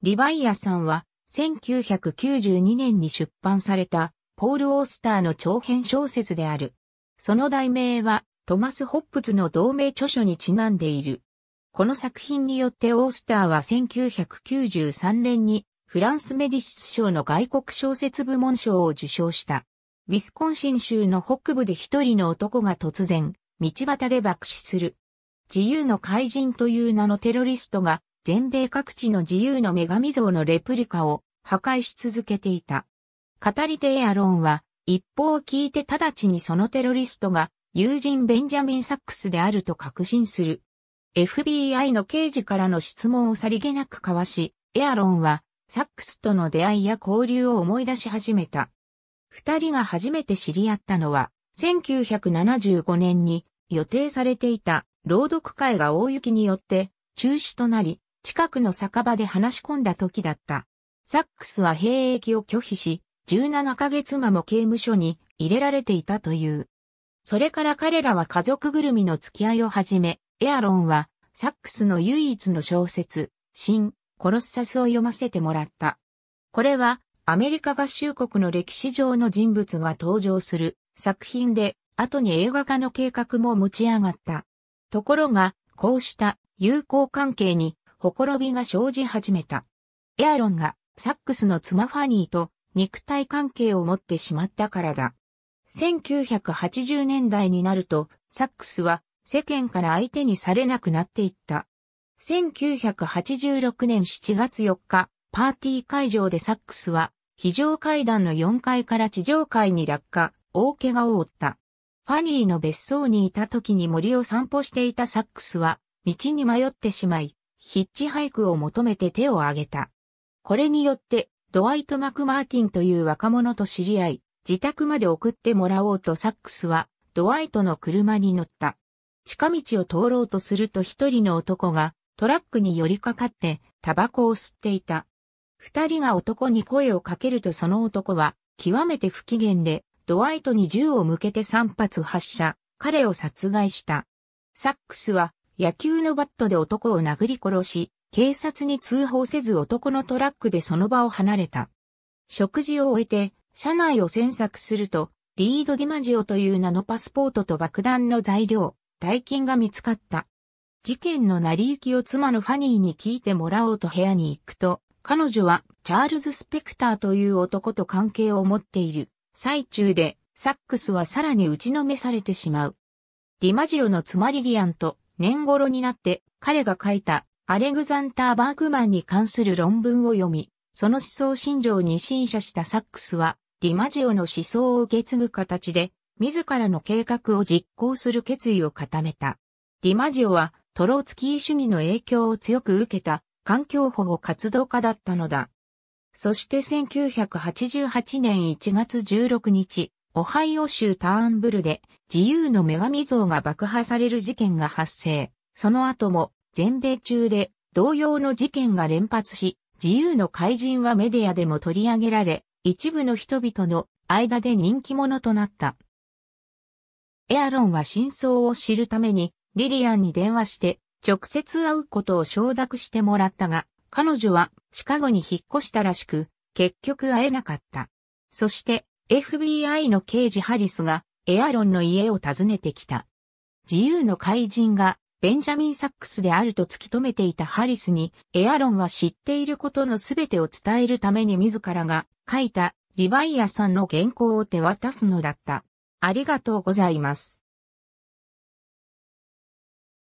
リバイアさんは、1992年に出版された、ポール・オースターの長編小説である。その題名は、トマス・ホップズの同名著書にちなんでいる。この作品によってオースターは1993年にフランスメディシス賞の外国小説部門賞を受賞した。ウィスコンシン州の北部で一人の男が突然、道端で爆死する。自由の怪人という名のテロリストが全米各地の自由の女神像のレプリカを破壊し続けていた。語り手エアロンは、一報を聞いて直ちにそのテロリストが友人ベンジャミン・サックスであると確信する。FBI の刑事からの質問をさりげなく交わし、エアロンはサックスとの出会いや交流を思い出し始めた。二人が初めて知り合ったのは、1975年に予定されていた朗読会が大雪によって中止となり、近くの酒場で話し込んだ時だった。サックスは兵役を拒否し、17ヶ月間も刑務所に入れられていたという。それから彼らは家族ぐるみの付き合いを始め、エアロンはサックスの唯一の小説、新、コロッサスを読ませてもらった。これはアメリカ合衆国の歴史上の人物が登場する作品で、後に映画化の計画も持ち上がった。ところが、こうした友好関係にほころびが生じ始めた。エアロンがサックスの妻ファニーと肉体関係を持ってしまったからだ。1980年代になると、サックスは世間から相手にされなくなっていった。1986年7月4日、パーティー会場でサックスは、非常階段の4階から地上階に落下、大怪我を負った。ファニーの別荘にいた時に森を散歩していたサックスは、道に迷ってしまい、ヒッチハイクを求めて手を挙げた。これによって、ドワイト・マクマーティンという若者と知り合い、自宅まで送ってもらおうとサックスは、ドワイトの車に乗った。近道を通ろうとすると一人の男が、トラックに寄りかかって、タバコを吸っていた。二人が男に声をかけるとその男は、極めて不機嫌で、ドワイトに銃を向けて三発発射、彼を殺害した。サックスは、野球のバットで男を殴り殺し、警察に通報せず男のトラックでその場を離れた。食事を終えて、車内を詮索すると、リード・ディマジオという名のパスポートと爆弾の材料、大金が見つかった。事件の成り行きを妻のファニーに聞いてもらおうと部屋に行くと、彼女はチャールズ・スペクターという男と関係を持っている最中で、サックスはさらに打ちのめされてしまう。ディマジオの妻リリアンと年頃になって彼が書いたアレグザンター・バーグマンに関する論文を読み、その思想信条に審査したサックスは、ディマジオの思想を受け継ぐ形で、自らの計画を実行する決意を固めた。ディマジオは、トローツキー主義の影響を強く受けた、環境保護活動家だったのだ。そして1988年1月16日、オハイオ州ターンブルで自由の女神像が爆破される事件が発生。その後も全米中で同様の事件が連発し、自由の怪人はメディアでも取り上げられ、一部の人々の間で人気者となった。エアロンは真相を知るためにリリアンに電話して直接会うことを承諾してもらったが、彼女はシカゴに引っ越したらしく、結局会えなかった。そして FBI の刑事ハリスがエアロンの家を訪ねてきた。自由の怪人がベンジャミン・サックスであると突き止めていたハリスにエアロンは知っていることのすべてを伝えるために自らが書いたリヴァイアさんの原稿を手渡すのだった。ありがとうございます。